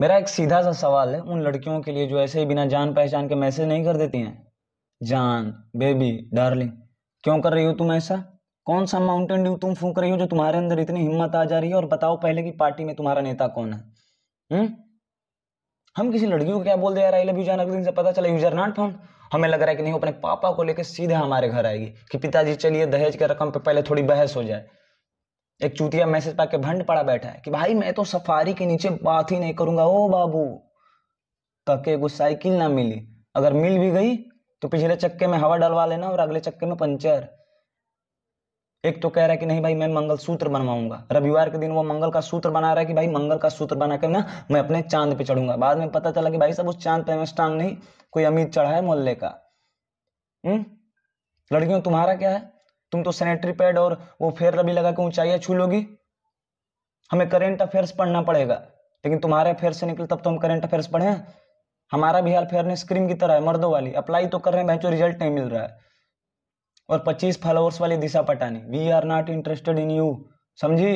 मेरा एक सीधा सा सवाल है उन लड़कियों के लिए जो ऐसे ही बिना जान पहचान के मैसेज नहीं कर देती हैं जान बेबी डार्लिंग क्यों कर रही हो तुम ऐसा कौन सा माउंटेन ड्यू तुम फूंक रही हो जो तुम्हारे अंदर इतनी हिम्मत आ जा रही है और बताओ पहले की पार्टी में तुम्हारा नेता कौन है हुँ? हम्म? हम किसी लड़कियों को क्या बोल दे यार आई लव यू जान अगले दिन से पता चला यूजर नॉट फाउंड हमें लग रहा है कि नहीं अपने पापा को लेकर सीधे हमारे घर आएगी कि पिताजी चलिए दहेज के रकम पे पहले थोड़ी बहस हो जाए एक चूतिया मैसेज पाके भंड पड़ा बैठा है कि भाई मैं तो सफारी के नीचे बात ही नहीं करूंगा ओ बाबू तके कुछ साइकिल ना मिली अगर मिल भी गई तो पिछले चक्के में हवा डलवा लेना और अगले चक्के में पंचर एक तो कह रहा है कि नहीं भाई मैं मंगल सूत्र बनवाऊंगा रविवार के दिन वो मंगल का सूत्र बना रहा है कि भाई मंगल का सूत्र बना कर ना मैं अपने चांद पे चढ़ूंगा बाद में पता चला कि भाई साहब उस चांद पे हमें स्टांग नहीं कोई अमीर चढ़ा है मोहल्ले का हम्म लड़कियों तुम्हारा क्या है तुम तो सैनिटरी पैड और वो फेयर रबी लगा के ऊंचाइयाँ छू लोगी हमें करेंट अफेयर्स पढ़ना पड़ेगा लेकिन तुम्हारे अफेयर से निकले तब तो हम करेंट अफेयर्स पढ़े हमारा भी हाल फेयरनेस क्रीम की तरह है मर्दों वाली अप्लाई तो कर रहे हैं रिजल्ट नहीं मिल रहा है और 25 फॉलोअर्स वाली Disha Patani we are not interested in you समझी